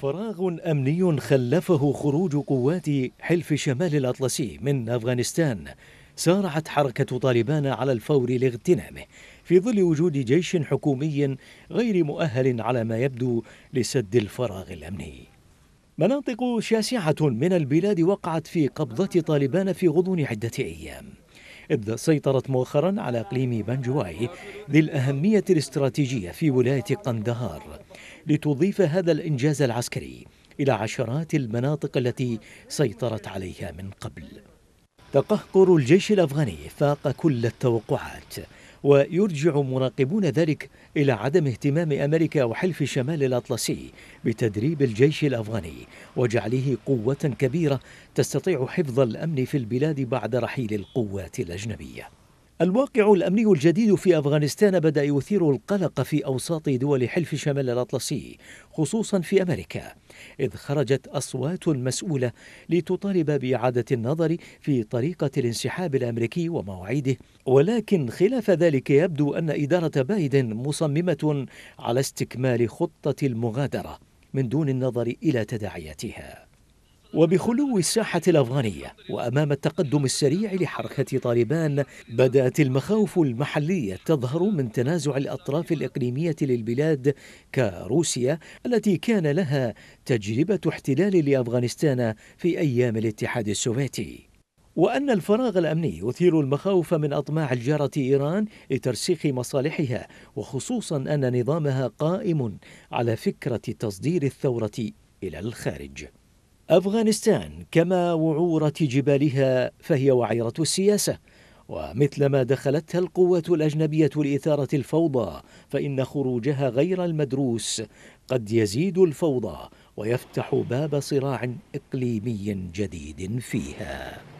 فراغ أمني خلفه خروج قوات حلف شمال الأطلسي من أفغانستان سارعت حركة طالبان على الفور لاغتنامه في ظل وجود جيش حكومي غير مؤهل على ما يبدو لسد الفراغ الأمني مناطق شاسعة من البلاد وقعت في قبضة طالبان في غضون عدة أيام إذ سيطرت مؤخرا على إقليم بنجواي ذي الأهمية الاستراتيجية في ولاية قندهار لتضيف هذا الإنجاز العسكري إلى عشرات المناطق التي سيطرت عليها من قبل تقهقر الجيش الأفغاني فاق كل التوقعات ويرجع مراقبون ذلك إلى عدم اهتمام أمريكا وحلف شمال الأطلسي بتدريب الجيش الأفغاني وجعله قوة كبيرة تستطيع حفظ الأمن في البلاد بعد رحيل القوات الأجنبية الواقع الامني الجديد في افغانستان بدا يثير القلق في اوساط دول حلف شمال الاطلسي خصوصا في امريكا اذ خرجت اصوات مسؤوله لتطالب باعاده النظر في طريقه الانسحاب الامريكي ومواعيده ولكن خلاف ذلك يبدو ان اداره بايدن مصممه على استكمال خطه المغادره من دون النظر الى تداعياتها وبخلو الساحة الأفغانية وأمام التقدم السريع لحركة طالبان بدأت المخاوف المحلية تظهر من تنازع الأطراف الإقليمية للبلاد كروسيا التي كان لها تجربة احتلال لأفغانستان في أيام الاتحاد السوفيتي وأن الفراغ الأمني يثير المخاوف من أطماع الجارة إيران لترسيخ مصالحها وخصوصا أن نظامها قائم على فكرة تصدير الثورة إلى الخارج أفغانستان كما وعورة جبالها فهي وعيرة السياسة ومثلما دخلتها القوات الأجنبية لإثارة الفوضى فإن خروجها غير المدروس قد يزيد الفوضى ويفتح باب صراع إقليمي جديد فيها